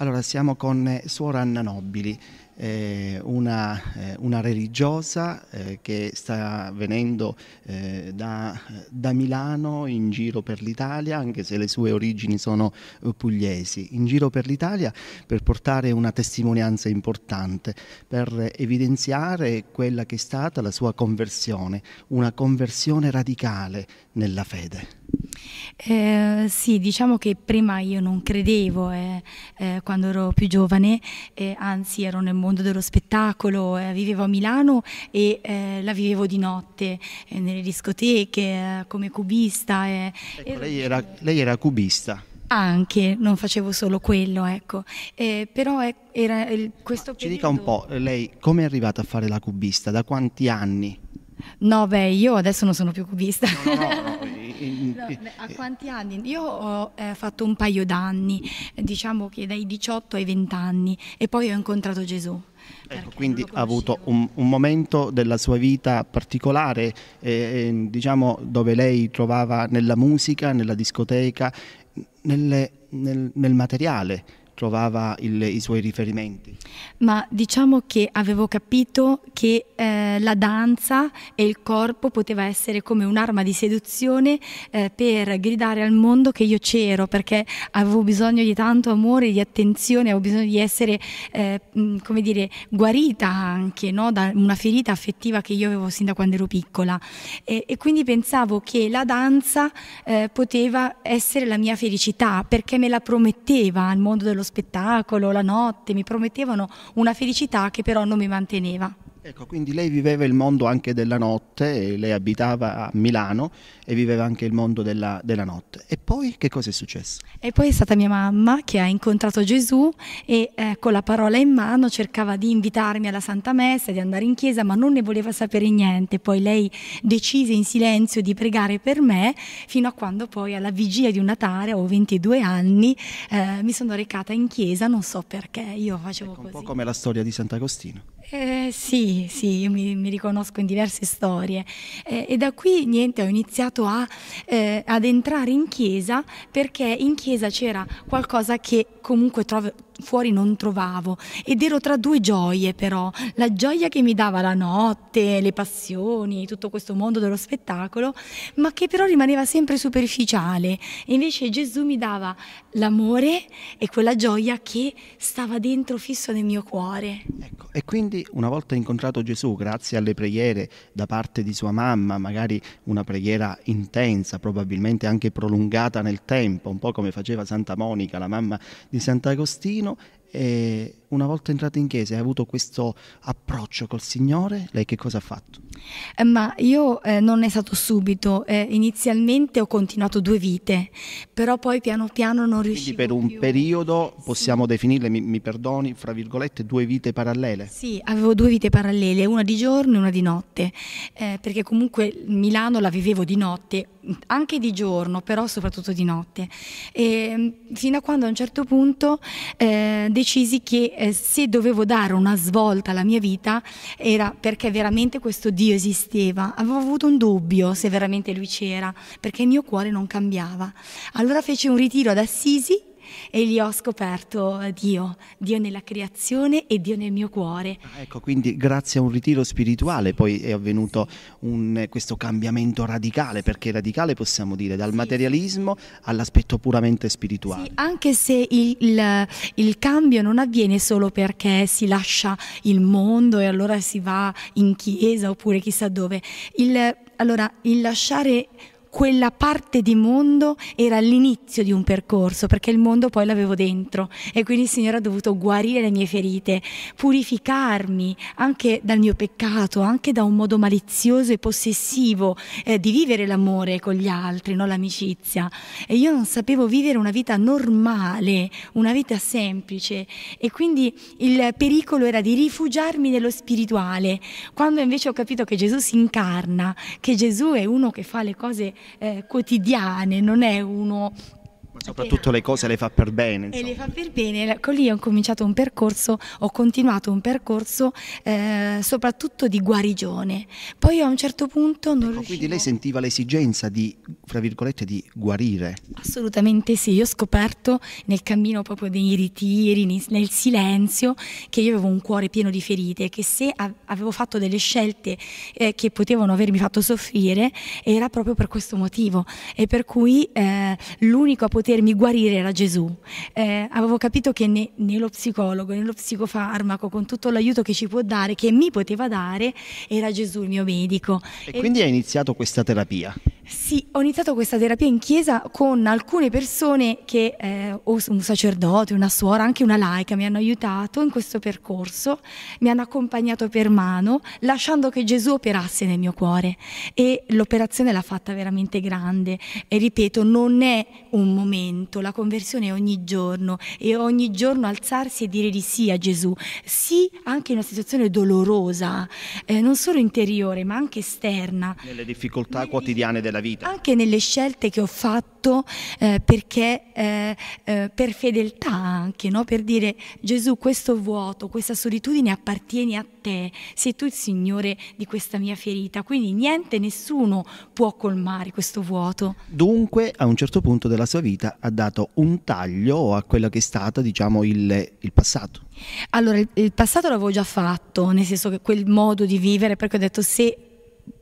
Allora, siamo con eh, Suora Anna Nobili, eh, una, eh, una, religiosa eh, che sta venendo eh, da, da, Milano in giro per l'Italia, anche se le sue origini sono eh, pugliesi, in giro per l'Italia per portare una testimonianza importante, per evidenziare quella che è stata la sua conversione, una conversione radicale nella fede. Eh, sì, diciamo che prima io non credevo eh, eh, quando ero più giovane, eh, anzi ero nel mondo dello spettacolo, eh, vivevo a Milano e eh, la vivevo di notte nelle discoteche come cubista. Ecco, lei, era, lei era cubista? Anche, non facevo solo quello, ecco. Eh, però è, era il, questo Ci periodo... dica un po', lei come è arrivata a fare la cubista? Da quanti anni? No, beh, io adesso non sono più cubista. No, no, no, eh, a eh, quanti anni? Io ho eh, fatto un paio d'anni, eh, diciamo che dai 18 ai 20 anni e poi ho incontrato Gesù. Ecco, quindi ha avuto un, un, momento della sua vita particolare, eh, diciamo, dove lei trovava nella musica, nella discoteca, nelle, nel, nel materiale trovava il, i suoi riferimenti? Ma diciamo che avevo capito che eh, la danza e il corpo poteva essere come un'arma di seduzione eh, per gridare al mondo che io c'ero, perché avevo bisogno di tanto amore, di attenzione, avevo bisogno di essere, eh, mm, come dire, guarita anche no? da una ferita affettiva che io avevo sin da quando ero piccola. E, e quindi pensavo che la danza eh, poteva essere la mia felicità, perché me la prometteva al mondo dello spettacolo, la notte, mi promettevano una felicità che però non mi manteneva. Ecco, quindi lei viveva il mondo anche della notte, lei abitava a Milano e viveva anche il mondo della, della, notte. E poi che cosa è successo? E poi è stata mia mamma che ha incontrato Gesù e eh, con la parola in mano cercava di invitarmi alla Santa Messa, di andare in chiesa, ma non ne voleva sapere niente. Poi lei decise in silenzio di pregare per me fino a quando poi alla vigilia di un Natale, ho 22 anni, eh, mi sono recata in chiesa, non so perché, io facevo ecco, un così. Un po' come la storia di Sant'Agostino. Eh, sì, sì, io mi, mi, riconosco in diverse storie eh, e da qui niente, ho iniziato a, eh, ad entrare in chiesa perché in chiesa c'era qualcosa che comunque trovo, fuori non trovavo ed ero tra due gioie però, la gioia che mi dava la notte, le passioni, tutto questo mondo dello spettacolo, ma che però rimaneva sempre superficiale invece Gesù mi dava l'amore e quella gioia che stava dentro fisso nel mio cuore. Ecco, e quindi una volta incontrato Gesù, grazie alle preghiere da parte di sua mamma, magari una preghiera intensa, probabilmente anche prolungata nel tempo, un po' come faceva Santa Monica, la mamma di Sant'Agostino, eh, una volta entrata in chiesa hai avuto questo approccio col Signore, lei che cosa ha fatto? Eh, ma io eh, non è stato subito, eh, inizialmente ho continuato due vite, però poi piano piano non riuscivo Quindi per un più. periodo possiamo sì. definirle, mi, mi, perdoni, fra virgolette, due vite parallele? Sì, avevo due vite parallele, una di giorno e una di notte, eh, perché comunque Milano la vivevo di notte, anche di giorno, però soprattutto di notte. E, mm, fino a quando a un certo punto eh, decisi che eh, se dovevo dare una svolta alla mia vita era perché veramente questo Dio esisteva. Avevo avuto un dubbio se veramente lui c'era, perché il mio cuore non cambiava. Allora feci un ritiro ad Assisi e lì ho scoperto eh, Dio, Dio nella creazione e Dio nel mio cuore. Ah, ecco, quindi grazie a un ritiro spirituale poi è avvenuto un, questo cambiamento radicale, perché radicale possiamo dire dal sì. materialismo all'aspetto puramente spirituale. Sì, anche se il, il, il cambio non avviene solo perché si lascia il mondo e allora si va in chiesa oppure chissà dove, il, allora il lasciare quella parte di mondo era l'inizio di un percorso, perché il mondo poi l'avevo dentro e quindi il Signore ha dovuto guarire le mie ferite, purificarmi anche dal mio peccato, anche da un modo malizioso e possessivo eh, di vivere l'amore con gli altri, no? l'amicizia. E io non sapevo vivere una vita normale, una vita semplice e quindi il pericolo era di rifugiarmi nello spirituale, quando invece ho capito che Gesù si incarna, che Gesù è uno che fa le cose eh, quotidiane, non è uno soprattutto le cose le fa per bene. Insomma. E le fa per bene, lì ho cominciato un percorso, ho continuato un percorso eh, soprattutto di guarigione. Poi a un certo punto non ecco, riuscivo... Quindi lei sentiva l'esigenza di, fra virgolette, di guarire? Assolutamente sì, io ho scoperto nel cammino proprio dei ritiri, nel silenzio, che io avevo un cuore pieno di ferite, che se avevo fatto delle scelte eh, che potevano avermi fatto soffrire era proprio per questo motivo e per cui eh, l'unico a poter potermi guarire era Gesù. Eh, avevo capito che né, né, lo psicologo né lo psicofarmaco, con tutto l'aiuto che ci può dare, che mi poteva dare, era Gesù il mio medico. E, e quindi hai iniziato questa terapia? Sì, ho iniziato questa terapia in chiesa con alcune persone che, eh, un sacerdote, una suora, anche una laica, mi hanno aiutato in questo percorso, mi hanno accompagnato per mano, lasciando che Gesù operasse nel mio cuore e l'operazione l'ha fatta veramente grande e ripeto, non è un momento, la conversione è ogni giorno e ogni giorno alzarsi e dire di sì a Gesù, sì anche in una situazione dolorosa, eh, non solo interiore ma anche esterna. Nelle difficoltà Nelle quotidiane della della vita. Anche nelle scelte che ho fatto eh, perché eh, eh, per fedeltà anche, no? per dire Gesù questo vuoto, questa solitudine appartiene a te, sei tu il Signore di questa mia ferita, quindi niente, nessuno può colmare questo vuoto. Dunque a un certo punto della sua vita ha dato un taglio a quello che è stato diciamo, il, il passato. Allora, il, passato l'avevo già fatto, nel senso che quel modo di vivere, perché ho detto se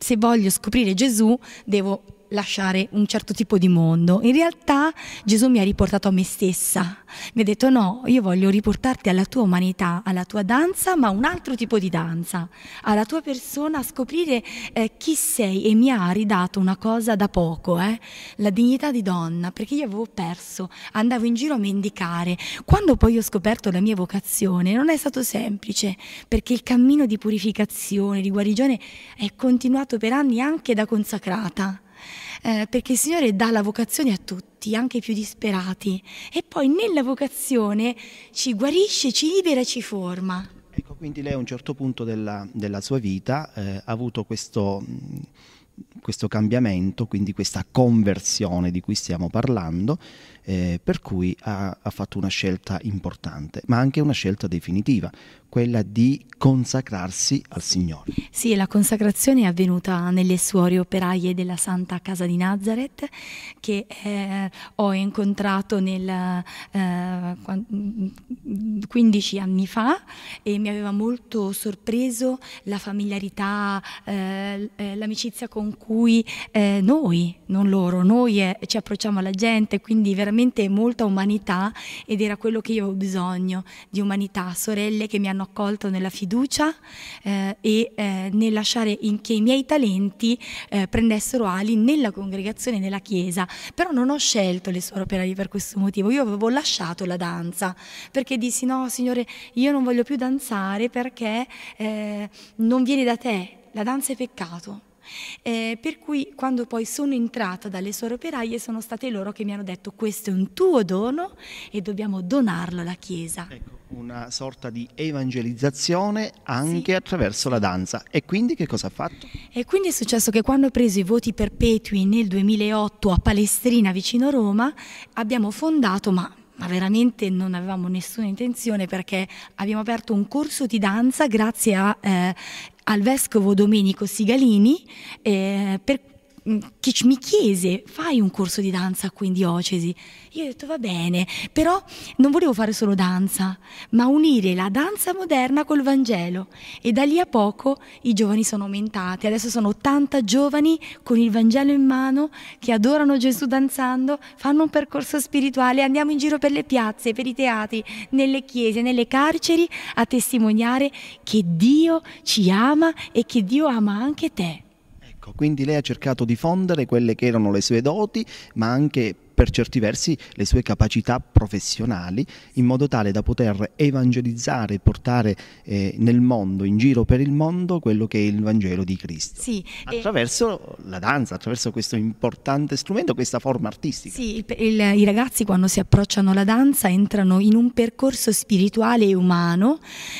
se voglio scoprire Gesù devo lasciare un certo tipo di mondo. In realtà Gesù mi ha riportato a me stessa. Mi ha detto no, io voglio riportarti alla tua umanità, alla tua danza, ma un altro tipo di danza, alla tua persona, a scoprire eh, chi sei e mi ha ridato una cosa da poco, eh? la dignità di donna, perché io avevo perso, andavo in giro a mendicare. Quando poi ho scoperto la mia vocazione non è stato semplice, perché il cammino di purificazione, di guarigione è continuato per anni anche da consacrata eh, perché il Signore dà la vocazione a tutti, anche i più disperati, e poi nella vocazione ci guarisce, ci libera, ci forma. Ecco, quindi lei a un certo punto della, della sua vita eh, ha avuto questo, questo cambiamento, quindi questa conversione di cui stiamo parlando, eh, per cui ha, ha fatto una scelta importante, ma anche una scelta definitiva, quella di consacrarsi al Signore. Sì, la consacrazione è avvenuta nelle suore operaie della Santa Casa di Nazareth che eh, ho incontrato nel, eh, 15 anni fa e mi aveva molto sorpreso la familiarità, eh, eh l'amicizia con cui eh, noi, non loro, noi eh, ci approcciamo alla gente, quindi veramente veramente molta umanità ed era quello che io avevo bisogno di umanità, sorelle che mi hanno accolto nella fiducia eh, e eh, nel lasciare che i miei talenti eh, prendessero ali nella congregazione, nella chiesa. Però non ho scelto le suore operaie per questo motivo, io avevo lasciato la danza perché dissi no signore io non voglio più danzare perché eh, non viene da te, la danza è peccato eh, per cui quando poi sono entrata dalle suore operaie sono state loro che mi hanno detto questo è un tuo dono e dobbiamo donarlo alla Chiesa. Ecco, una sorta di evangelizzazione anche sì. attraverso la danza. E quindi che cosa ha fatto? E quindi è successo che quando ho preso i voti perpetui nel 2008 a Palestrina vicino Roma abbiamo fondato, ma ma veramente non avevamo nessuna intenzione perché abbiamo aperto un corso di danza grazie a eh, al vescovo Domenico Sigalini eh, per Mm, che mi chiese fai un corso di danza qui in diocesi io ho detto va bene però non volevo fare solo danza ma unire la danza moderna col Vangelo e da lì a poco i giovani sono aumentati adesso sono 80 giovani con il Vangelo in mano che adorano Gesù danzando fanno un percorso spirituale andiamo in giro per le piazze per i teatri nelle chiese nelle carceri a testimoniare che Dio ci ama e che Dio ama anche te quindi lei ha cercato di fondere quelle che erano le sue doti, ma anche per certi versi le sue capacità professionali in modo tale da poter evangelizzare e portare eh, nel mondo, in giro per il mondo, quello che è il Vangelo di Cristo. Sì, attraverso e... la danza, attraverso questo importante strumento, questa forma artistica. Sì, il, il, i ragazzi quando si approcciano alla danza entrano in un percorso spirituale e umano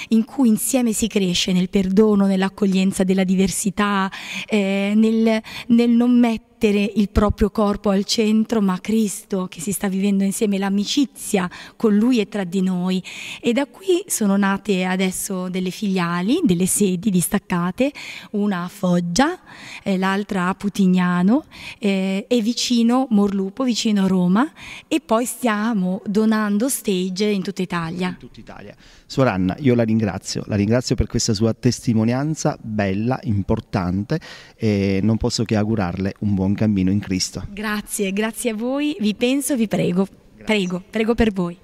in cui insieme si cresce nel perdono, nell'accoglienza della diversità, eh, nel, nel non mettere mettere il proprio corpo al centro, ma Cristo che si sta vivendo insieme, l'amicizia con Lui e tra di noi. E da qui sono nate adesso delle filiali, delle sedi distaccate, una a Foggia, eh, l'altra a Putignano eh, e vicino Morlupo, vicino a Roma e poi stiamo donando stage in tutta Italia. In tutta Italia. Suor Anna, io la ringrazio, la ringrazio per questa sua testimonianza bella, importante e non posso che augurarle un buon buon cammino in Cristo. Grazie, grazie a voi, vi penso, vi prego, grazie. prego, prego per voi.